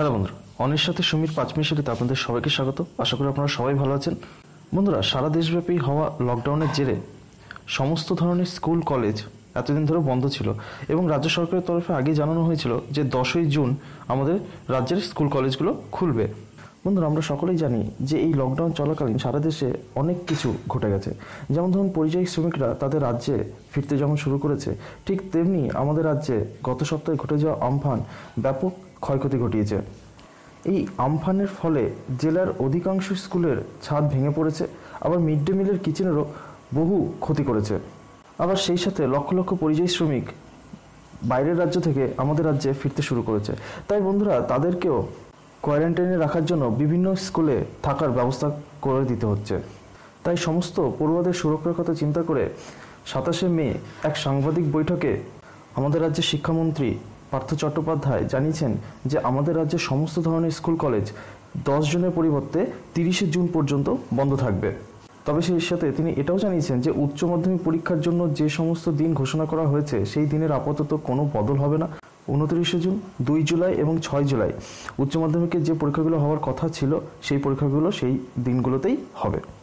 hello বন্ধুরা অনির সাথে সুমির পাঁচমিশিলিতে আপনাদের সবাইকে স্বাগত আশা করি আপনারা সবাই ভালো আছেন বন্ধুরা সারা দেশব্যাপী হওয়া লকডাউনের জেরে সমস্ত ধরনের স্কুল কলেজ এতদিন ধরে বন্ধ ছিল এবং রাজ্য সরকারের তরফে আগে জানানো হয়েছিল যে দশই জুন আমাদের রাজ্যের স্কুল কলেজগুলো খুলবে বন্ধুরা আমরা সকলেই জানি যে এই লকডাউন চলাকালীন সারা দেশে অনেক কিছু ঘটে গেছে যেমন ধরুন পরিযায়ী শ্রমিকরা তাদের রাজ্যে ফিরতে যেমন শুরু করেছে ঠিক তেমনি আমাদের রাজ্যে গত সপ্তাহে ঘটে যাওয়া আমফান ব্যাপক ক্ষয়ক্ষতি ঘটিয়েছে এই আমফানের ফলে জেলার অধিকাংশ স্কুলের ছাদ ভেঙে পড়েছে আবার মিড ডে মিলের কিচেনেরও বহু ক্ষতি করেছে আবার সেই সাথে লক্ষ লক্ষ পরিযায়ী শ্রমিক বাইরের রাজ্য থেকে আমাদের রাজ্যে ফিরতে শুরু করেছে তাই বন্ধুরা তাদেরকেও কোয়ারেন্টাইনে রাখার জন্য বিভিন্ন স্কুলে থাকার ব্যবস্থা করে দিতে হচ্ছে তাই সমস্ত পড়ুয়াদের সুরক্ষার কথা চিন্তা করে সাতাশে মে এক সাংবাদিক বৈঠকে আমাদের রাজ্যের শিক্ষামন্ত্রী পার্থ চট্টোপাধ্যায় জানিয়েছেন যে আমাদের রাজ্যে সমস্ত ধরনের স্কুল কলেজ দশ জনের পরিবর্তে তিরিশে জুন পর্যন্ত বন্ধ থাকবে তবে সেই সাথে তিনি এটাও জানিয়েছেন যে উচ্চ মাধ্যমিক পরীক্ষার জন্য যে সমস্ত দিন ঘোষণা করা হয়েছে সেই দিনের আপাতত কোনো বদল হবে না উনত্রিশে জুন দুই জুলাই এবং ছয় জুলাই উচ্চ মাধ্যমিকের যে পরীক্ষাগুলো হওয়ার কথা ছিল সেই পরীক্ষাগুলো সেই দিনগুলোতেই হবে